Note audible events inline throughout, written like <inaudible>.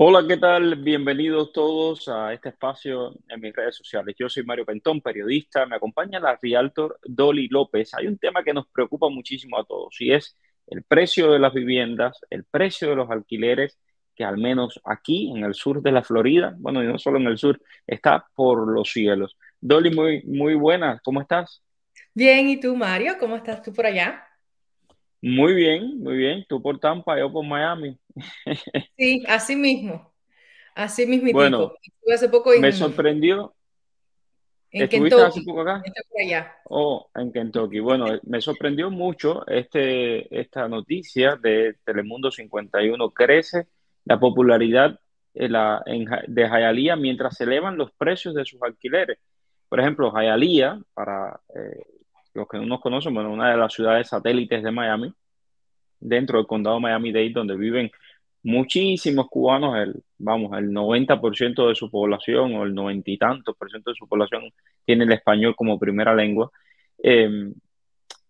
Hola, ¿qué tal? Bienvenidos todos a este espacio en mis redes sociales. Yo soy Mario Pentón, periodista. Me acompaña la Realtor Dolly López. Hay un tema que nos preocupa muchísimo a todos y es el precio de las viviendas, el precio de los alquileres, que al menos aquí en el sur de la Florida, bueno, y no solo en el sur, está por los cielos. Dolly, muy, muy buena. ¿Cómo estás? Bien, ¿y tú, Mario? ¿Cómo estás tú por allá? Muy bien, muy bien. Tú por Tampa, yo por Miami. <laughs> Sí, así mismo. Así mismo. Bueno, hace poco me sorprendió. En ¿Estuviste Kentucky, hace poco acá? Oh, en Kentucky. Bueno, me sorprendió mucho este, esta noticia de Telemundo 51. Crece la popularidad eh, de Jayalía mientras se elevan los precios de sus alquileres. Por ejemplo, Jayalía, para eh, los que no nos conocen, bueno, una de las ciudades satélites de Miami, dentro del condado Miami-Dade, donde viven muchísimos cubanos, el, vamos, el 90% de su población o el noventa y tantos por ciento de su población tiene el español como primera lengua em,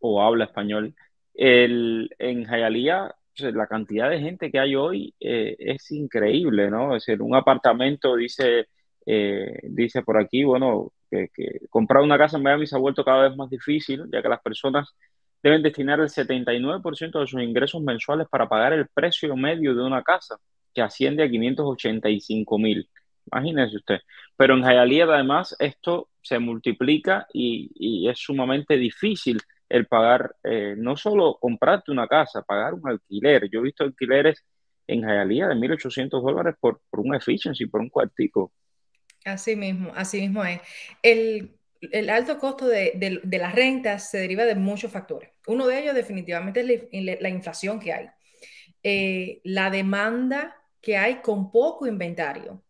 o habla español. en Jayalía, la cantidad de gente que hay hoy eh, es increíble, ¿no? Es decir, un apartamento dice, eh, dice por aquí, bueno, que, comprar una casa en Miami se ha vuelto cada vez más difícil, ya que las personas deben destinar el 79% de sus ingresos mensuales para pagar el precio medio de una casa, que asciende a 585 mil. Imagínese usted. Pero en Hialeah, además, esto se multiplica y, es sumamente difícil el pagar, eh, no solo comprarte una casa, pagar un alquiler. Yo he visto alquileres en Hialeah de 1.800 dólares por, por un efficiency, por un cuartico. Así mismo, así mismo es. El, el alto costo de, de, las rentas se deriva de muchos factores. Uno de ellos definitivamente es la, inflación que hay, eh, la demanda que hay con poco inventario,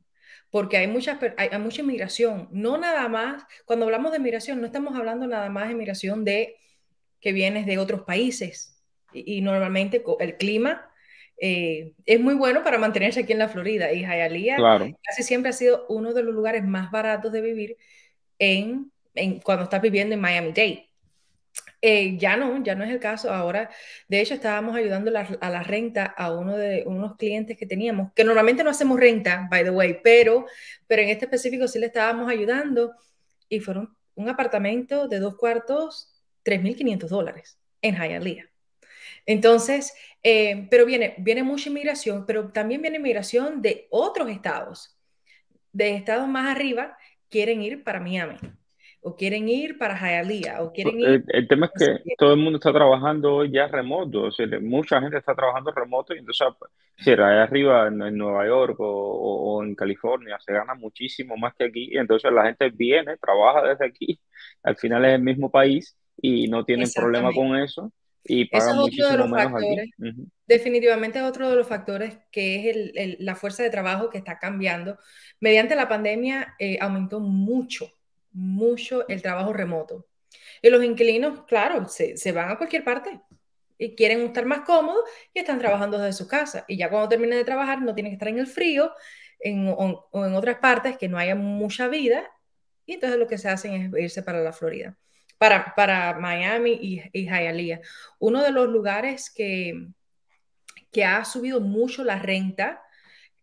porque hay, muchas, hay, mucha inmigración. No nada más, cuando hablamos de inmigración, no estamos hablando nada más de inmigración de que vienes de otros países y normalmente el clima eh, es muy bueno para mantenerse aquí en la Florida y Hialeah casi siempre ha sido uno de los lugares más baratos de vivir en, cuando estás viviendo en Miami-Dade. Eh, ya no, ya no es el caso. Ahora, de hecho, estábamos ayudando a la renta a uno de unos clientes que teníamos, que normalmente no hacemos renta, by the way, pero, pero en este específico sí le estábamos ayudando y fueron un apartamento de dos cuartos, 3.500 dólares en Hialeah. Entonces, eh, pero viene, viene mucha inmigración, pero también viene inmigración de otros estados, de estados más arriba, quieren ir para Miami, o quieren ir para Hialeah, o quieren pues, ir... El, tema es que todo el mundo está trabajando ya remoto, o sea, mucha gente está trabajando remoto, y entonces, ah, si allá arriba en, Nueva York o, o, en California se gana muchísimo más que aquí, y entonces la gente viene, trabaja desde aquí, al final es el mismo país, y no tienen problema con eso. Y Eso es otro de los factores. Definitivamente otro de los factores que es la fuerza de trabajo que está cambiando. Mediante la pandemia eh, aumentó mucho, mucho el trabajo remoto. Y los inquilinos, claro, se, van a cualquier parte y quieren estar más cómodos y están trabajando desde su casa. Y ya cuando terminen de trabajar no tienen que estar en el frío o en otras partes que no haya mucha vida. Y entonces lo que se hacen es irse para la Florida para, para Miami y, y Hialeah. Uno de los lugares que, que ha subido mucho la renta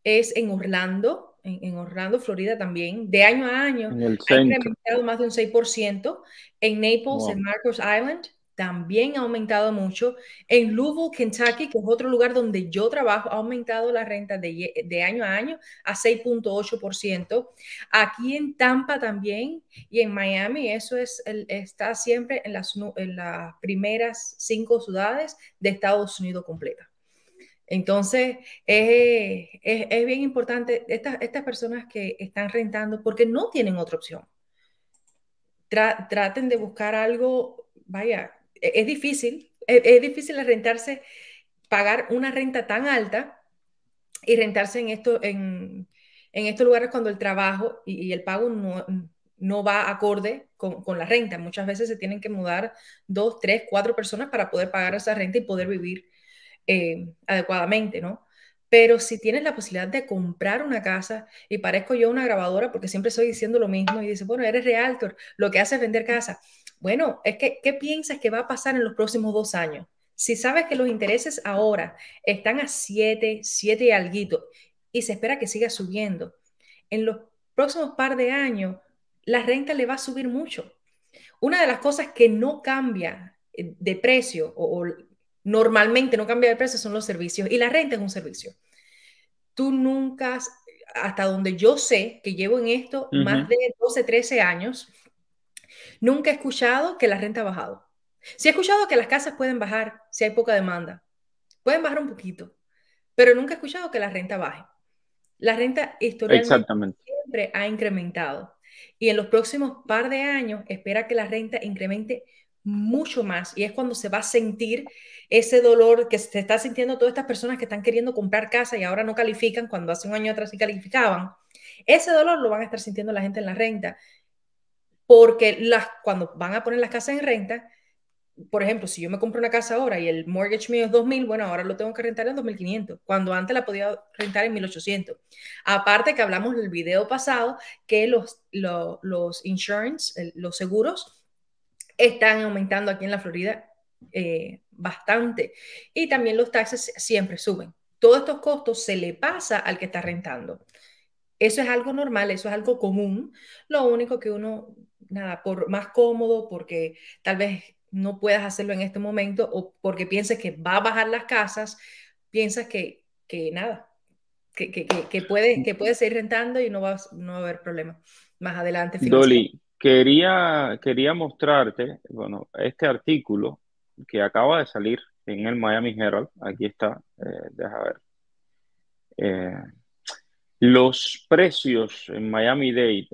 es en Orlando, en, en, Orlando, Florida también, de año a año. ha incrementado más de un 6%. En Naples, en Marcos Island, también ha aumentado mucho. En Louisville, Kentucky, que es otro lugar donde yo trabajo, ha aumentado la renta de, año a año a 6.8%. Aquí en Tampa también y en Miami, eso es está siempre en las, en las primeras cinco ciudades de Estados Unidos completa. Entonces, es, bien importante estas, estas personas que están rentando porque no tienen otra opción. traten de buscar algo, vaya, e, es difícil, e, es, difícil rentarse, pagar una renta tan alta y rentarse en, esto, en, en estos lugares cuando el trabajo y, el pago no, va acorde con, con, la renta. Muchas veces se tienen que mudar dos, tres, cuatro personas para poder pagar esa renta y poder vivir eh, adecuadamente, ¿no? Pero si tienes la posibilidad de comprar una casa, y parezco yo una grabadora porque siempre estoy diciendo lo mismo, y dice, bueno, eres realtor, lo que hace es vender casa. Bueno, es que, ¿qué piensas que va a pasar en los próximos dos años? Si sabes que los intereses ahora están a 7, 7 y algo y se espera que siga subiendo, en los próximos par de años la renta le va a subir mucho. Una de las cosas que no cambia eh, de precio o, normalmente no cambia de precio son los servicios y la renta es un servicio. Tú nunca, hasta donde yo sé que llevo en esto más de 12, 13 años, Nunca he escuchado que la renta ha bajado. Sí he escuchado que las casas pueden bajar si hay poca demanda. Pueden bajar un poquito, pero nunca he escuchado que la renta baje. La renta históricamente siempre ha incrementado y en los próximos par de años espera que la renta incremente mucho más y es cuando se va a sentir ese dolor que se está sintiendo todas estas personas que están queriendo comprar casa y ahora no califican cuando hace un año atrás sí calificaban. Ese dolor lo van a estar sintiendo la gente en la renta porque las, cuando van a poner las casas en renta, por ejemplo, si yo me compro una casa ahora y el mortgage mío es 2.000, bueno, ahora lo tengo que rentar en 2.500, cuando antes la podía rentar en 1.800. Aparte que hablamos en el video pasado que los, los, insurance, los seguros, están aumentando aquí en la Florida eh, bastante. Y también los taxes siempre suben. Todos estos costos se le pasa al que está rentando. Eso es algo normal, eso es algo común. Lo único que uno nada, por más cómodo, porque tal vez no puedas hacerlo en este momento o porque pienses que va a bajar las casas, piensas que, nada, que, puedes, que seguir rentando y no, vas, no va a haber problema más adelante. Dolly, quería, quería mostrarte, bueno, este artículo que acaba de salir en el Miami Herald, aquí está, eh, deja ver. Eh, los precios en Miami-Dade,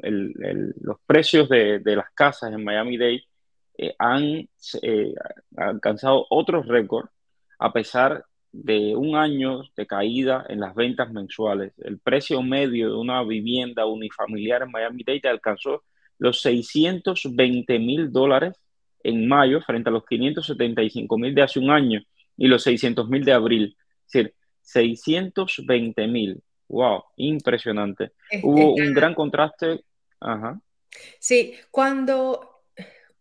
los precios de, las casas en Miami-Dade eh, han eh, alcanzado otros récord a pesar de un año de caída en las ventas mensuales. El precio medio de una vivienda unifamiliar en Miami-Dade alcanzó los 620 mil dólares en mayo frente a los 575 mil de hace un año y los 600 mil de abril. Es decir, 620 mil wow, impresionante. Hubo un gran contraste. Ajá. Sí, cuando,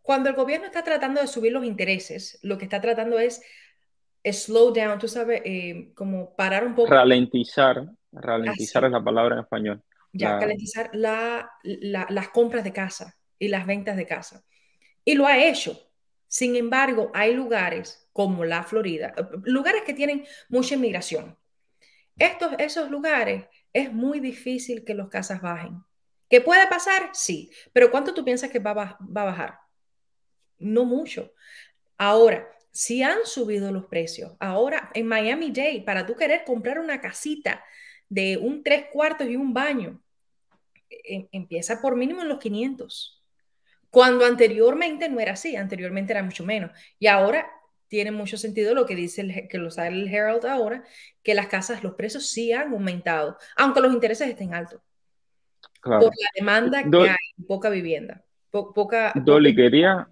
cuando el gobierno está tratando de subir los intereses, lo que está tratando es, slow down, tú sabes, eh, como parar un poco. Ralentizar, ralentizar es la palabra en español. Ya, ralentizar la, las compras de casa y las ventas de casa. Y lo ha hecho. Sin embargo, hay lugares como la Florida, eh, lugares que tienen mucha inmigración, estos, esos lugares es muy difícil que los casas bajen. ¿Qué puede pasar? Sí, pero ¿cuánto tú piensas que va, a bajar? No mucho. Ahora, si han subido los precios, ahora en Miami Dade, para tú querer comprar una casita de un tres cuartos y un baño, e-, empieza por mínimo en los 500. Cuando anteriormente no era así, anteriormente era mucho menos. Y ahora tiene mucho sentido lo que dice el, que lo sale el Herald ahora, que las casas, los precios sí han aumentado, aunque los intereses estén altos. Por la demanda que hay, poca vivienda. Dolly, Quería,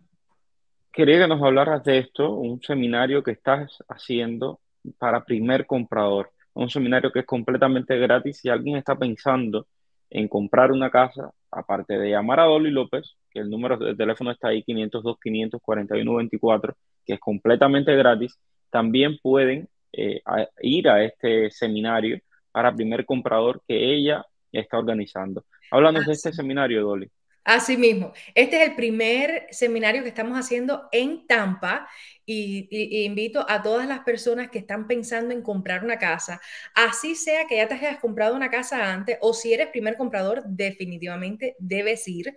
quería que nos hablaras de esto, un seminario que estás haciendo para primer comprador, un seminario que es completamente gratis. Si alguien está pensando en comprar una casa, aparte de llamar a Dolly López, que el número de teléfono está ahí, 502-541-24, que es completamente gratis, también pueden eh, ir a este seminario para primer comprador que ella está organizando. Háblanos de ah, este seminario, Dolly. Así mismo, este es el primer seminario que estamos haciendo en Tampa y, invito a todas las personas que están pensando en comprar una casa, así sea que ya te hayas comprado una casa antes o si eres primer comprador, definitivamente debes ir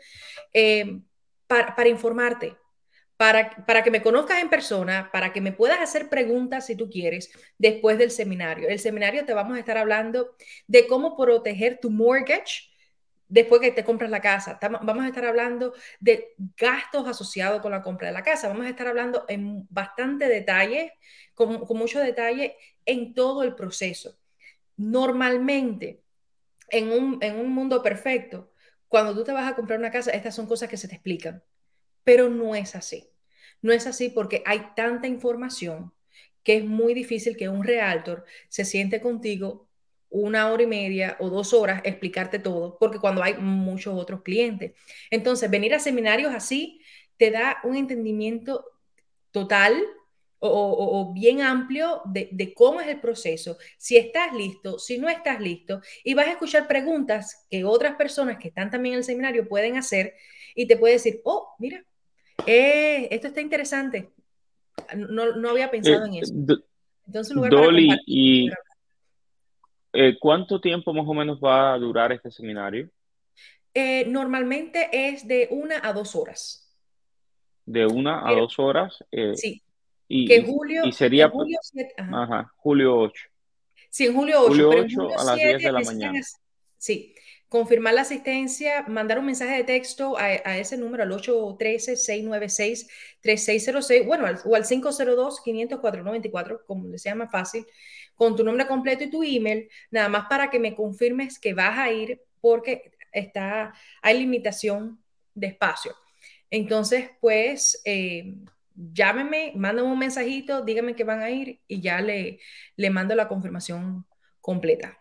eh, para informarte, para, que me conozcas en persona, para que me puedas hacer preguntas si tú quieres después del seminario. El seminario te vamos a estar hablando de cómo proteger tu mortgage después que te compras la casa. Vamos a estar hablando de gastos asociados con la compra de la casa. Vamos a estar hablando en bastante detalle, con, mucho detalle, en todo el proceso. Normalmente, en un, en un mundo perfecto, cuando tú te vas a comprar una casa, estas son cosas que se te explican pero no es así. No es así porque hay tanta información que es muy difícil que un realtor se siente contigo una hora y media o dos horas explicarte todo, porque cuando hay muchos otros clientes. Entonces, venir a seminarios así te da un entendimiento total o, bien amplio de, de, cómo es el proceso, si estás listo, si no estás listo, y vas a escuchar preguntas que otras personas que están también en el seminario pueden hacer y te puede decir, oh, mira, eh, esto está interesante. No, había pensado eh, en eso. Entonces, Dolly, eh, cuánto tiempo más o menos va a durar este seminario? normalmente es de una a dos horas. De una a dos horas. sí. Y, julio, sería julio 7, ajá. julio 8. Sí, en julio 8. pero en julio a las 10 de la mañana. sí, confirmar la asistencia, mandar un mensaje de texto a, ese número, al 813-696-3606, bueno, o al 502-504-94, como le sea más fácil, con tu nombre completo y tu email, nada más para que me confirmes que vas a ir porque está, hay limitación de espacio. Entonces, pues, eh, llámeme, mándame un mensajito, dígame que van a ir y ya le, le mando la confirmación completa.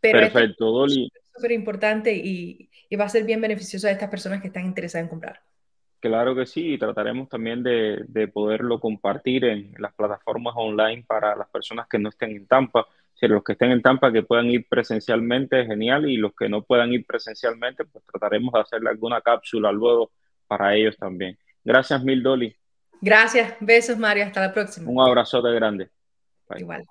Perfecto, Dolly súper importante y, va a ser bien beneficioso a estas personas que están interesadas en comprar. Claro que sí, y trataremos también de, poderlo compartir en las plataformas online para las personas que no estén en Tampa. Si los que estén en Tampa que puedan ir presencialmente, genial, y los que no puedan ir presencialmente, pues trataremos de hacerle alguna cápsula luego para ellos también. Gracias mil, Dolly. Gracias, besos, Mario, hasta la próxima. Un abrazote grande. Igual.